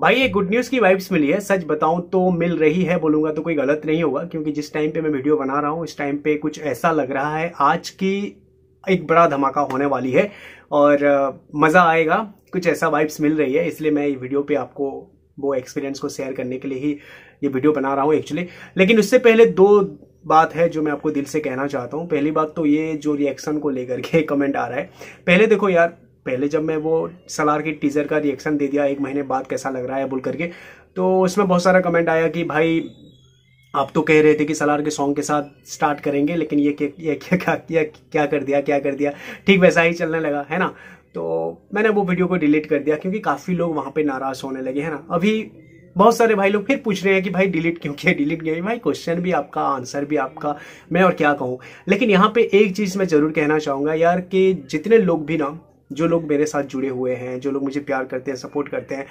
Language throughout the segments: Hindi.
भाई ये गुड न्यूज की वाइब्स मिली है सच बताऊं तो मिल रही है बोलूंगा तो कोई गलत नहीं होगा क्योंकि जिस टाइम पे मैं वीडियो बना रहा हूं इस टाइम पे कुछ ऐसा लग रहा है आज की एक बड़ा धमाका होने वाली है और मजा आएगा कुछ ऐसा वाइब्स मिल रही है इसलिए मैं ये वीडियो पे आपको वो एक्सपीरियंस को शेयर करने के लिए ही ये वीडियो बना रहा हूँ एक्चुअली लेकिन उससे पहले दो बात है जो मैं आपको दिल से कहना चाहता हूँ पहली बात तो ये जो रिएक्शन को लेकर के कमेंट आ रहा है पहले देखो यार पहले जब मैं वो सलार की टीज़र का रिएक्शन दे दिया एक महीने बाद कैसा लग रहा है बोल करके तो उसमें बहुत सारा कमेंट आया कि भाई आप तो कह रहे थे कि सलार के सॉन्ग के साथ स्टार्ट करेंगे लेकिन ये क्या क्या क्या, क्या क्या कर दिया क्या कर दिया ठीक वैसा ही चलने लगा है ना तो मैंने वो वीडियो को डिलीट कर दिया क्योंकि काफ़ी लोग वहाँ पे नाराज़ होने लगे है ना अभी बहुत सारे भाई लोग फिर पूछ रहे हैं कि भाई डिलीट क्यों किया डिलीट क्यों भाई क्वेश्चन भी आपका आंसर भी आपका मैं और क्या कहूँ लेकिन यहाँ पे एक चीज़ मैं ज़रूर कहना चाहूँगा यार कि जितने लोग भी ना जो लोग मेरे साथ जुड़े हुए हैं जो लोग मुझे प्यार करते हैं सपोर्ट करते हैं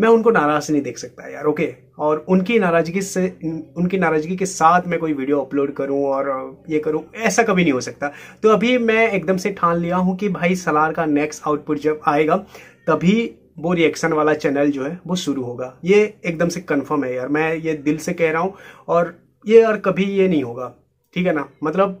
मैं उनको नाराज़ नहीं देख सकता यार ओके और उनकी नाराज़गी से उनकी नाराज़गी के साथ मैं कोई वीडियो अपलोड करूं और ये करूं ऐसा कभी नहीं हो सकता तो अभी मैं एकदम से ठान लिया हूं कि भाई सलार का नेक्स्ट आउटपुट जब आएगा तभी वो रिएक्शन वाला चैनल जो है वो शुरू होगा ये एकदम से कन्फर्म है यार मैं ये दिल से कह रहा हूँ और ये यार कभी ये नहीं होगा ठीक है ना मतलब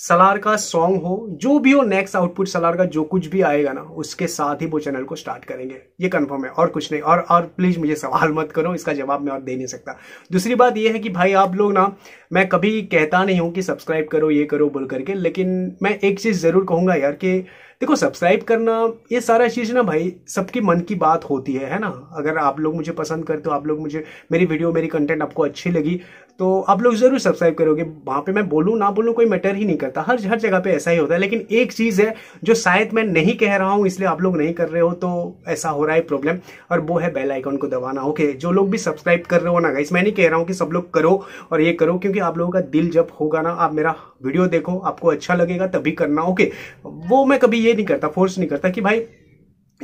सलार का सॉन्ग हो जो भी हो नेक्स्ट आउटपुट सलार का जो कुछ भी आएगा ना उसके साथ ही वो चैनल को स्टार्ट करेंगे ये कंफर्म है और कुछ नहीं और और प्लीज मुझे सवाल मत करो इसका जवाब मैं और दे नहीं सकता दूसरी बात ये है कि भाई आप लोग ना मैं कभी कहता नहीं हूं कि सब्सक्राइब करो ये करो बोल करके लेकिन मैं एक चीज जरूर कहूंगा यार कि देखो सब्सक्राइब करना ये सारा चीज़ ना भाई सबकी मन की बात होती है है ना अगर आप लोग मुझे पसंद करते हो आप लोग मुझे मेरी वीडियो मेरी कंटेंट आपको अच्छी लगी तो आप लोग ज़रूर सब्सक्राइब करोगे वहाँ पे मैं बोलूँ ना बोलूँ कोई मैटर ही नहीं करता हर हर जगह पे ऐसा ही होता है लेकिन एक चीज़ है जो शायद मैं नहीं कह रहा हूँ इसलिए आप लोग नहीं कर रहे हो तो ऐसा हो रहा है प्रॉब्लम और वो है बेल आइकॉन को दबाना ओके जो लोग भी सब्सक्राइब कर रहे हो ना गाइस मैं नहीं कह रहा हूँ कि सब लोग करो और ये करो क्योंकि आप लोगों का दिल जब होगा ना आप मेरा वीडियो देखो आपको अच्छा लगेगा तभी करना ओके वो मैं कभी ये नहीं करता फोर्स नहीं करता कि भाई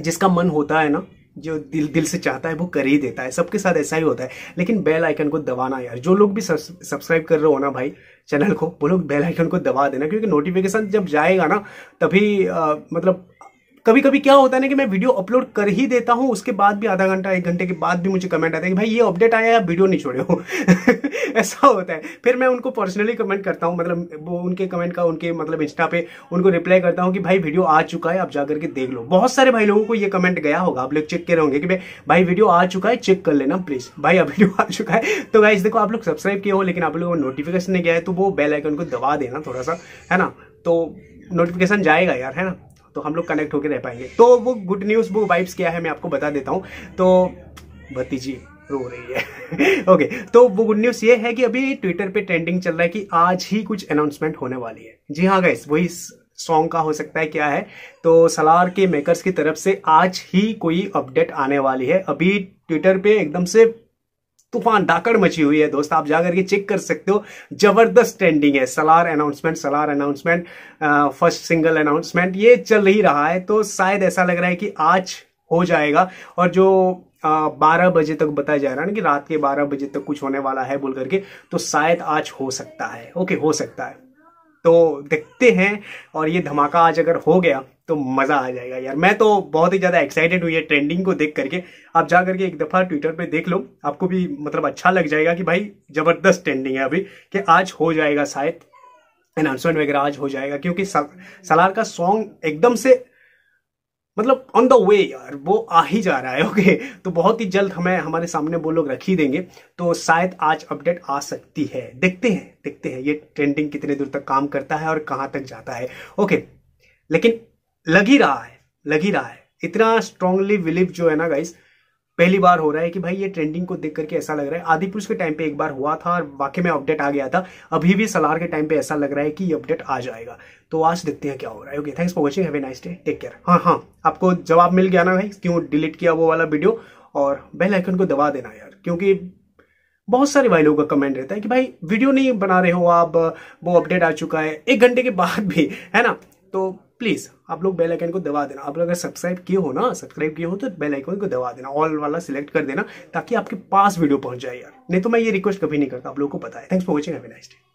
जिसका मन होता है ना जो दिल दिल से चाहता है वो कर ही देता है सबके साथ ऐसा ही होता है लेकिन बेल आइकन को दबाना यार जो लोग भी सब्सक्राइब कर रहे हो ना भाई चैनल को वो लोग बेल आइकन को दबा देना क्योंकि नोटिफिकेशन जब जाएगा ना तभी आ, मतलब कभी कभी क्या होता है ना कि मैं वीडियो अपलोड कर ही देता हूँ उसके बाद भी आधा घंटा एक घंटे के बाद भी मुझे कमेंट आता है कि भाई ये अपडेट आया आप वीडियो नहीं छोड़े हो ऐसा होता है फिर मैं उनको पर्सनली कमेंट करता हूँ मतलब वो उनके कमेंट का उनके मतलब इंस्टा पे उनको रिप्लाई करता हूँ कि भाई वीडियो आ चुका है आप जाकर के देख लो बहुत सारे भाई लोगों को ये कमेंट गया होगा आप लोग चेक कर होंगे कि भाई वीडियो आ चुका है चेक कर लेना प्लीज भाई अब वीडियो आ चुका है तो भाई देखो आप लोग सब्सक्राइब किए हो लेकिन आप लोगों को नोटिफिकेशन नहीं गया है तो वो बेल आइकन को दबा देना थोड़ा सा है ना तो नोटिफिकेशन जाएगा यार है ना तो हम लोग कनेक्ट होकर रह पाएंगे तो वो गुड न्यूज़ वो वाइब्स क्या है मैं आपको बता देता हूँ तो भतीजी रो रही है ओके okay, तो वो गुड न्यूज़ ये है कि अभी ट्विटर पे ट्रेंडिंग चल रहा है कि आज ही कुछ अनाउंसमेंट होने वाली है जी हाँ गैस वही सॉन्ग का हो सकता है क्या है तो सलार के मेकर्स की तरफ से आज ही कोई अपडेट आने वाली है अभी ट्विटर पे एकदम से तूफान डाकड़ मची हुई है दोस्त आप जाकर के चेक कर सकते हो जबरदस्त ट्रेंडिंग है Salaar announcement Salaar announcement first single announcement ये चल ही रहा है तो शायद ऐसा लग रहा है कि आज हो जाएगा और जो बारह बजे तक बताया जा रहा है ना कि रात के बारह बजे तक कुछ होने वाला है बोल करके तो शायद आज हो सकता है ओके हो सकता है तो देखते हैं और ये धमाका आज अगर हो गया तो मज़ा आ जाएगा यार मैं तो बहुत ही ज़्यादा एक्साइटेड हुई है ट्रेंडिंग को देख करके आप जा करके एक दफ़ा ट्विटर पे देख लो आपको भी मतलब अच्छा लग जाएगा कि भाई ज़बरदस्त ट्रेंडिंग है अभी कि आज हो जाएगा शायद अनाउंसमेंट वगैरह आज हो जाएगा क्योंकि सलार का सॉन्ग एकदम से मतलब ऑन द वे यार वो आ ही जा रहा है ओके तो बहुत ही जल्द हमें हमारे सामने वो लोग रख ही देंगे तो शायद आज अपडेट आ सकती है देखते हैं देखते हैं ये ट्रेंडिंग कितने दूर तक काम करता है और कहाँ तक जाता है ओके लेकिन लग ही रहा है लग ही रहा है इतना स्ट्रांगली बिलीव जो है ना गाइस पहली बार हो रहा है कि भाई ये ट्रेंडिंग को देख करके ऐसा लग रहा है पुरुष के टाइम पे एक बार हुआ था और वाकई में अपडेट आ गया था अभी भी सलार के टाइम पे ऐसा लग रहा है कि ये अपडेट आ जाएगा तो आज देखते हैं क्या हो रहा है okay thanks for watching have nice day take care हाँ हाँ आपको जवाब मिल गया ना भाई क्यों डिलीट किया वो वाला वीडियो और बेल आइकन को दबा देना यार क्योंकि बहुत सारे भाई लोगों का कमेंट रहता है कि भाई वीडियो नहीं बना रहे हो आप वो अपडेट आ चुका है एक घंटे के बाद भी है ना तो प्लीज़ आप लोग बेल आइकन को दबा देना आप लोग अगर सब्सक्राइब किए हो ना सब्सक्राइब किए हो तो बेल आइकन को दबा देना ऑल वाला सिलेक्ट कर देना ताकि आपके पास वीडियो पहुंच जाए यार नहीं तो मैं ये रिक्वेस्ट कभी नहीं करता आप लोगों को पता है thanks for watching have a nice day